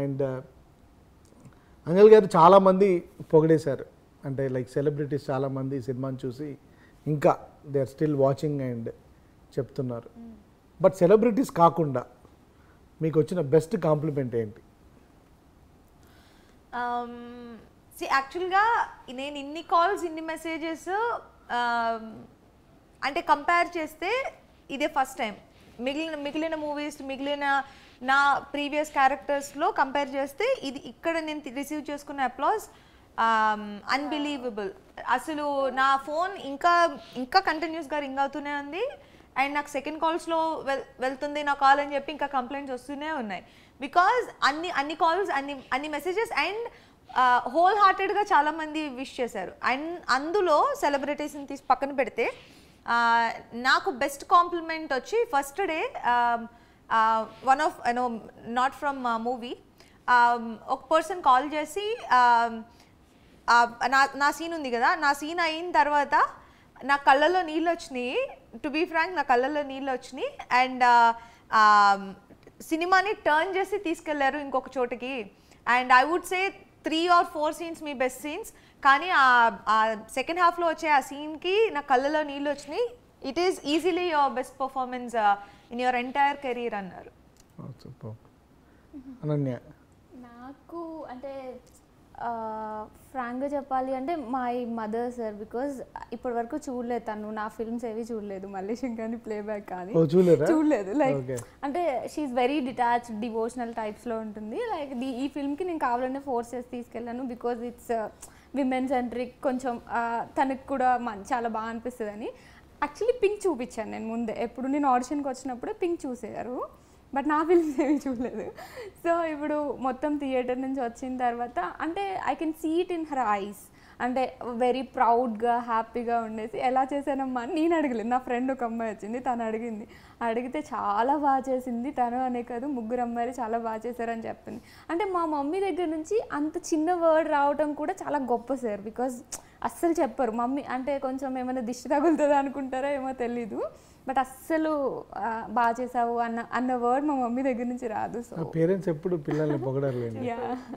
and అంజల్ గారు చాలామంది పొగిడేశారు అంటే లైక్ సెలబ్రిటీస్ చాలామంది సినిమాని చూసి ఇంకా they are still watching and చెప్తున్నారు బట్ సెలబ్రిటీస్ కాకుండా మీకు వచ్చిన బెస్ట్ కాంప్లిమెంట్ ఏంటి యాక్చువల్గా um, నేను ఇన్ని కాల్స్ ఇన్ని మెసేజెస్ um, అంటే కంపేర్ చేస్తే ఇదే ఫస్ట్ టైం మిగిలిన మిగిలిన మూవీస్ మిగిలిన నా ప్రీవియస్ క్యారెక్టర్స్లో కంపేర్ చేస్తే ఇది ఇక్కడ నేను రిసీవ్ చేసుకున్న అప్లాస్ అన్బిలీవబుల్ um, అసలు నా ఫోన్ ఇంకా ఇంకా కంటిన్యూస్గా రింగ్ అవుతూనే ఉంది అండ్ నాకు సెకండ్ కాల్స్లో వెల్ వెళ్తుంది నా కాల్ అని చెప్పి ఇంకా కంప్లైంట్స్ వస్తూనే ఉన్నాయి బికాజ్ అన్ని అన్ని కాల్స్ అన్ని అన్ని మెసేజెస్ అండ్ హోల్ హార్టెడ్గా చాలామంది విష్ చేశారు అండ్ అందులో సెలబ్రిటీస్ని తీసి పక్కన పెడితే నాకు బెస్ట్ కాంప్లిమెంట్ వచ్చి first day one of you know not from movie ఒక పర్సన్ కాల్ చేసి um, నా నా సీన్ ఉంది కదా నా సీన్ అయిన తర్వాత నా కళ్ళల్లో నీళ్ళు వచ్చినాయి టు బీ ఫ్రాంక్ నా కళ్ళల్లో నీళ్ళు వచ్చినాయి అండ్ uh, um, సినిమాని టర్న్ చేసి తీసుకెళ్లారు ఇంకొక చోటకి and I would say three or four scenes మీ బెస్ట్ సీన్స్ కానీ సెకండ్ హాఫ్లో వచ్చే ఆ సీన్కి నా కళ్ళలో నీళ్ళు వచ్చినాయి it is easily your best performance in your entire career అన్నారు అనన్య oh, నాకు అంటే ఫ్రాంక్గా చెప్పాలి అంటే మై మదర్ సార్ బికాజ్ ఇప్పటి వరకు చూడలేదు తను నా ఫిల్మ్స్ ఏవి చూడలేదు మల్లేశం కానీ ప్లేబ్యాక్ oh, కానీ చూడలేదు లైక్ అంటే షీఈ్ వెరీ డిటాచ్ డివోషనల్ టైప్స్లో ఉంటుంది లైక్ ఈ ఫిల్మ్కి నేను కావాలనే ఫోర్స్ చేసి తీసుకెళ్ళాను బికాజ్ ఇట్స్ విమెన్ సెంట్రిక్ కొంచెం తనకు కూడా చాలా బాగా అనిపిస్తుంది అని యాక్చువల్లీ పింక్ చూపించాను నేను ముందే ఎప్పుడు నేను ఆడిషన్కి వచ్చినప్పుడు పింక్ చూసేవారు బట్ నా ఫిలిమ్స్ ఏమీ చూడలేదు సో ఇప్పుడు మొత్తం థియేటర్ నుంచి వచ్చిన తర్వాత అంటే I can see it in her eyes అంటే వెరీ ప్రౌడ్గా హ్యాపీగా ఉండేసి ఎలా చేశానమ్మా నేను అడగలేదు నా ఫ్రెండ్ ఒక అమ్మాయి వచ్చింది తను అడిగింది అడిగితే చాలా బాగా చేసింది తను అనే కాదు ముగ్గురు అమ్మాయిలు చాలా బాగా చేశారని చెప్పింది అంటే మా మమ్మీ దగ్గర నుంచి అంత చిన్న వర్డ్ రావడం కూడా చాలా గొప్ప సార్ బికాజ్ అస్సలు చెప్పరు మమ్మీ అంటే కొంచెం ఏమైనా దిష్టి తగులుతుందా అనుకుంటారా ఏమో తెలీదు బట్ అస్సలు బాగా చేసావు అన్న అన్న వర్డ్ మా మమ్మీ దగ్గర నుంచి రాదు సో పేరెంట్స్ ఎప్పుడు పిల్లల్ని పొగడారు